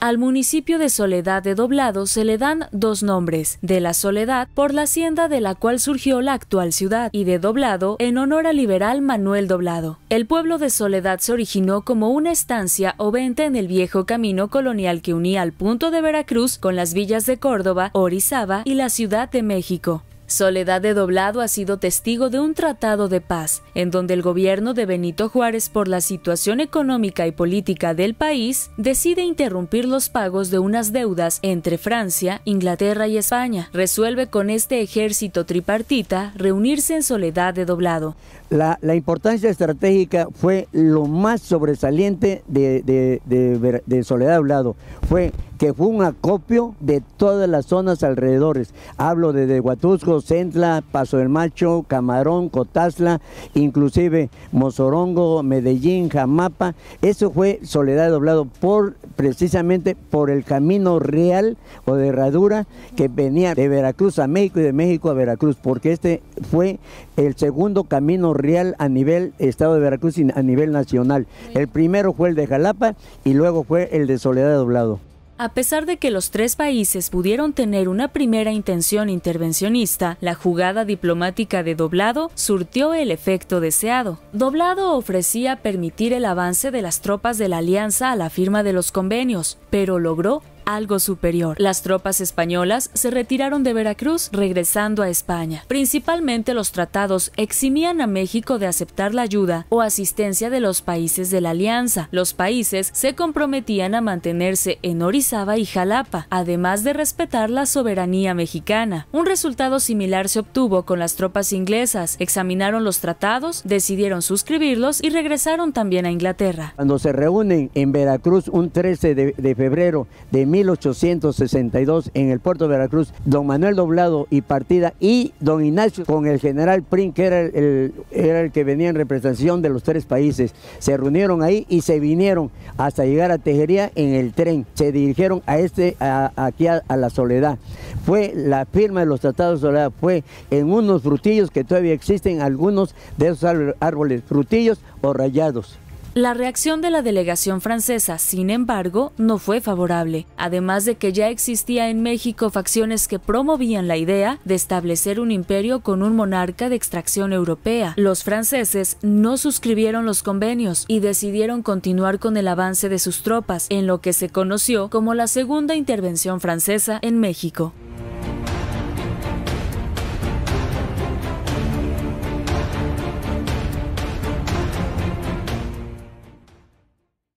Al municipio de Soledad de Doblado se le dan dos nombres, de la Soledad por la hacienda de la cual surgió la actual ciudad y de Doblado en honor al liberal Manuel Doblado. El pueblo de Soledad se originó como una estancia o venta en el viejo camino colonial que unía al punto de Veracruz con las villas de Córdoba, Orizaba y la Ciudad de México. Soledad de Doblado ha sido testigo de un tratado de paz, en donde el gobierno de Benito Juárez por la situación económica y política del país decide interrumpir los pagos de unas deudas entre Francia, Inglaterra y España. Resuelve con este ejército tripartita reunirse en Soledad de Doblado. La, importancia estratégica fue lo más sobresaliente de, Soledad de Doblado. Fue que fue un acopio de todas las zonas alrededores. Hablo de Huatusco, Centla, Paso del Macho, Camarón, Cotazla, inclusive Mozorongo, Medellín, Jamapa. Eso fue Soledad Doblado por precisamente por el camino real o de herradura que venía de Veracruz a México y de México a Veracruz, porque este fue el segundo camino real a nivel Estado de Veracruz y a nivel nacional. El primero fue el de Jalapa y luego fue el de Soledad Doblado. A pesar de que los tres países pudieron tener una primera intención intervencionista, la jugada diplomática de Doblado surtió el efecto deseado. Doblado ofrecía permitir el avance de las tropas de la alianza a la firma de los convenios, pero logró algo superior. Las tropas españolas se retiraron de Veracruz regresando a España. Principalmente los tratados eximían a México de aceptar la ayuda o asistencia de los países de la alianza. Los países se comprometían a mantenerse en Orizaba y Jalapa, además de respetar la soberanía mexicana. Un resultado similar se obtuvo con las tropas inglesas. Examinaron los tratados, decidieron suscribirlos y regresaron también a Inglaterra. Cuando se reúnen en Veracruz un 13 de febrero de 1862 en el puerto de Veracruz, don Manuel Doblado y Partida y don Ignacio con el general Prín, que era el, que venía en representación de los tres países. Se reunieron ahí y se vinieron hasta llegar a Tejería en el tren. Se dirigieron a este, aquí a, a, la Soledad. Fue la firma de los tratados de Soledad, fue en unos frutillos que todavía existen, algunos de esos árboles, frutillos o rayados. La reacción de la delegación francesa, sin embargo, no fue favorable, además de que ya existía en México facciones que promovían la idea de establecer un imperio con un monarca de extracción europea. Los franceses no suscribieron los convenios y decidieron continuar con el avance de sus tropas, en lo que se conoció como la Segunda Intervención Francesa en México.